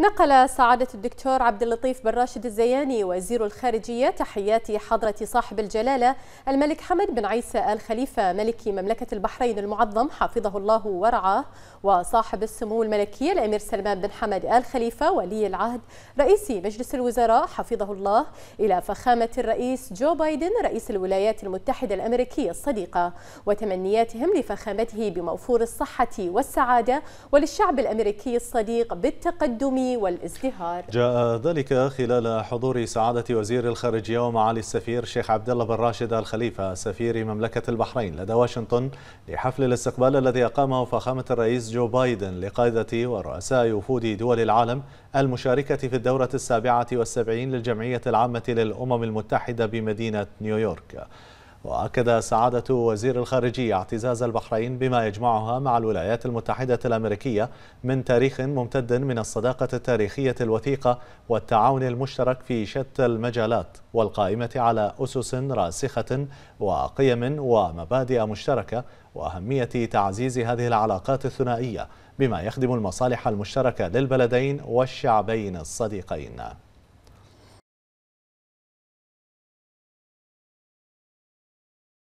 نقل سعادة الدكتور عبد اللطيف بن راشد الزياني وزير الخارجية تحيات حضرة صاحب الجلالة الملك حمد بن عيسى آل خليفة ملك مملكة البحرين المعظم حفظه الله ورعاه وصاحب السمو الملكي الأمير سلمان بن حمد آل خليفة ولي العهد رئيس مجلس الوزراء حفظه الله إلى فخامة الرئيس جو بايدن رئيس الولايات المتحدة الأمريكية الصديقة وتمنياتهم لفخامته بموفور الصحة والسعادة وللشعب الأمريكي الصديق بالتقدم والازدهار جاء ذلك خلال حضور سعادة وزير الخارجية ومعالي السفير الشيخ عبد الله بن راشد الخليفة سفير مملكة البحرين لدى واشنطن لحفل الاستقبال الذي أقامه فخامة الرئيس جو بايدن لقادة ورؤساء وفود دول العالم المشاركة في الدورة السابعة والسبعين للجمعية العامة للأمم المتحدة بمدينة نيويورك وأكد سعادة وزير الخارجية اعتزاز البحرين بما يجمعها مع الولايات المتحدة الأمريكية من تاريخ ممتد من الصداقة التاريخية الوثيقة والتعاون المشترك في شتى المجالات والقائمة على أسس راسخة وقيم ومبادئ مشتركة وأهمية تعزيز هذه العلاقات الثنائية بما يخدم المصالح المشتركة للبلدين والشعبين الصديقين